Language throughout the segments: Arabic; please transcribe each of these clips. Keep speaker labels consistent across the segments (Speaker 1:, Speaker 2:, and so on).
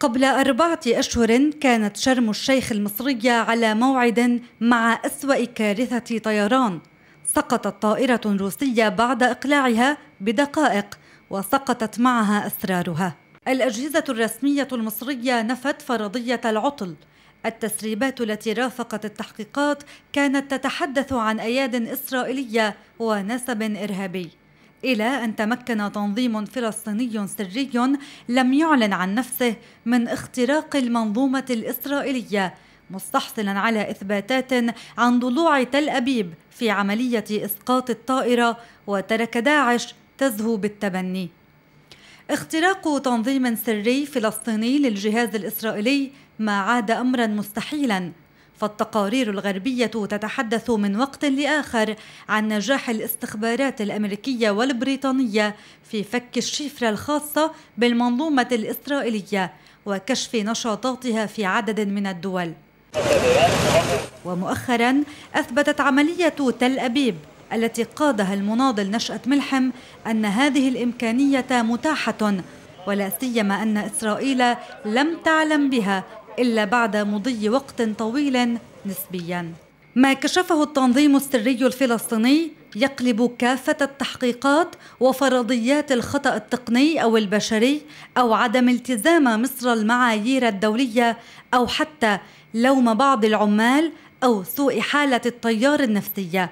Speaker 1: قبل أربعة أشهر كانت شرم الشيخ المصرية على موعد مع أسوأ كارثة طيران سقطت طائرة روسية بعد إقلاعها بدقائق وسقطت معها أسرارها الأجهزة الرسمية المصرية نفت فرضية العطل التسريبات التي رافقت التحقيقات كانت تتحدث عن أياد إسرائيلية ونسب إرهابي إلى أن تمكن تنظيم فلسطيني سري لم يعلن عن نفسه من اختراق المنظومة الإسرائيلية مستحصلا على إثباتات عن ضلوع تل أبيب في عملية إسقاط الطائرة وترك داعش تزهو بالتبني اختراق تنظيم سري فلسطيني للجهاز الإسرائيلي ما عاد أمرا مستحيلا فالتقارير الغربية تتحدث من وقت لآخر عن نجاح الاستخبارات الأمريكية والبريطانية في فك الشفرة الخاصة بالمنظومة الإسرائيلية وكشف نشاطاتها في عدد من الدول ومؤخرا أثبتت عملية تل أبيب التي قادها المناضل نشأة ملحم أن هذه الإمكانية متاحة ولا سيما أن إسرائيل لم تعلم بها إلا بعد مضي وقت طويل نسبياً ما كشفه التنظيم السري الفلسطيني يقلب كافة التحقيقات وفرضيات الخطأ التقني أو البشري أو عدم التزام مصر المعايير الدولية أو حتى لوم بعض العمال أو سوء حالة التيار النفسية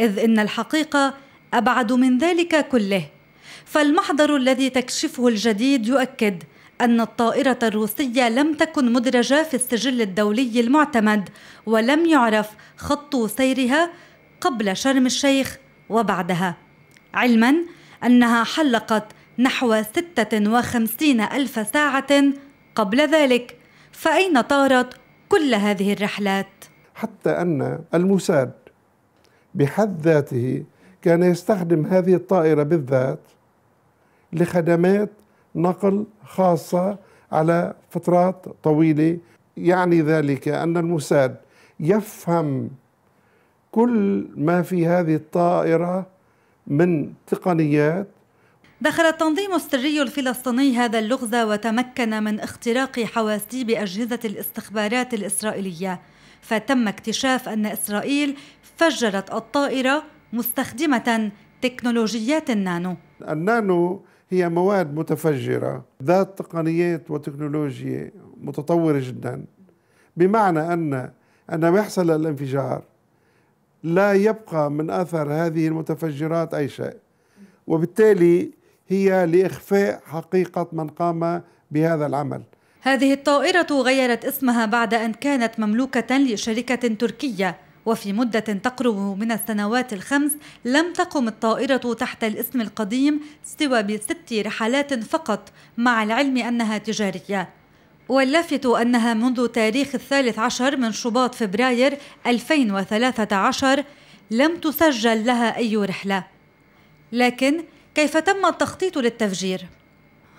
Speaker 1: إذ إن الحقيقة أبعد من ذلك كله فالمحضر الذي تكشفه الجديد يؤكد أن الطائرة الروسية لم تكن مدرجة في السجل الدولي المعتمد ولم يعرف خط سيرها قبل شرم الشيخ وبعدها علما أنها حلقت نحو 56 ألف ساعة قبل ذلك فأين طارت كل هذه الرحلات؟
Speaker 2: حتى أن الموساد بحد ذاته كان يستخدم هذه الطائرة بالذات لخدمات نقل خاصة على فترات طويلة يعني ذلك أن الموساد يفهم كل ما في هذه الطائرة من تقنيات
Speaker 1: دخل التنظيم السري الفلسطيني هذا اللغز وتمكن من اختراق حواسيب أجهزة الاستخبارات الإسرائيلية فتم اكتشاف أن إسرائيل فجرت الطائرة مستخدمة تكنولوجيات
Speaker 2: النانو النانو هي مواد متفجرة ذات تقنيات وتكنولوجيا متطورة جدا بمعنى أن عندما يحصل الانفجار لا يبقى من أثر هذه المتفجرات أي شيء وبالتالي هي لإخفاء حقيقة من قام بهذا العمل
Speaker 1: هذه الطائرة غيرت اسمها بعد أن كانت مملوكة لشركة تركية وفي مدة تقرب من السنوات الخمس لم تقم الطائرة تحت الاسم القديم سوى بست رحلات فقط مع العلم أنها تجارية واللافت أنها منذ تاريخ الثالث عشر من شباط فبراير 2013 لم تسجل لها أي رحلة لكن كيف تم التخطيط للتفجير؟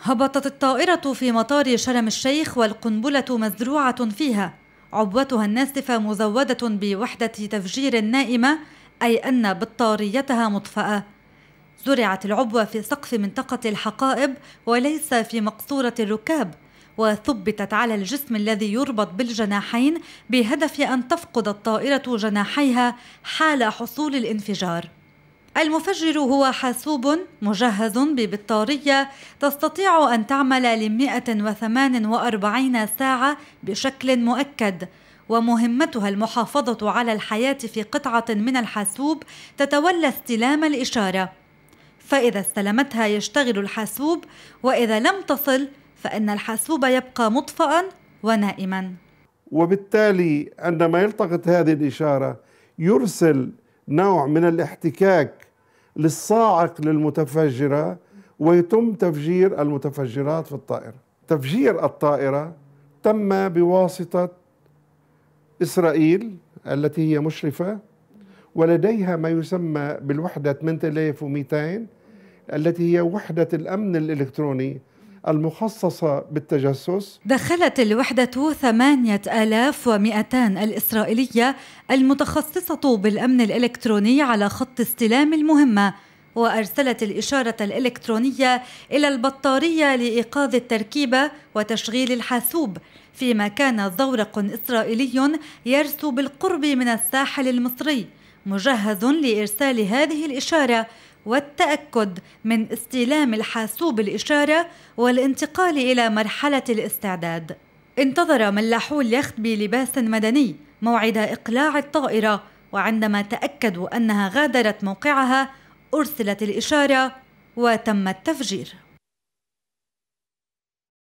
Speaker 1: هبطت الطائرة في مطار شرم الشيخ والقنبلة مزروعة فيها عبوتها الناسفة مزودة بوحدة تفجير نائمة أي أن بطاريتها مطفأة زرعت العبوة في سقف منطقة الحقائب وليس في مقصورة الركاب وثبتت على الجسم الذي يربط بالجناحين بهدف أن تفقد الطائرة جناحيها حال حصول الانفجار المفجر هو حاسوب مجهز ببطارية تستطيع أن تعمل ل 148 ساعة بشكل مؤكد ومهمتها المحافظة على الحياة في قطعة من الحاسوب تتولى استلام الإشارة فإذا استلمتها يشتغل الحاسوب وإذا لم تصل فإن الحاسوب يبقى مطفئا ونائما
Speaker 2: وبالتالي عندما يلتقط هذه الإشارة يرسل نوع من الاحتكاك للصاعق للمتفجرة ويتم تفجير المتفجرات في الطائرة تفجير الطائرة تم بواسطة إسرائيل التي هي مشرفة ولديها ما يسمى بالوحدة 8200 التي هي وحدة الأمن الإلكتروني المخصصة بالتجسس
Speaker 1: دخلت الوحدة 8200 الإسرائيلية المتخصصة بالأمن الإلكتروني على خط استلام المهمة وأرسلت الإشارة الإلكترونية إلى البطارية لإيقاظ التركيبة وتشغيل الحاسوب فيما كان زورق إسرائيلي يرسو بالقرب من الساحل المصري مجهز لإرسال هذه الإشارة والتأكد من استلام الحاسوب الإشارة والانتقال إلى مرحلة الاستعداد انتظر ملاحو اليخت بلباس مدني موعد إقلاع الطائرة وعندما تأكدوا أنها غادرت موقعها أرسلت الإشارة وتم التفجير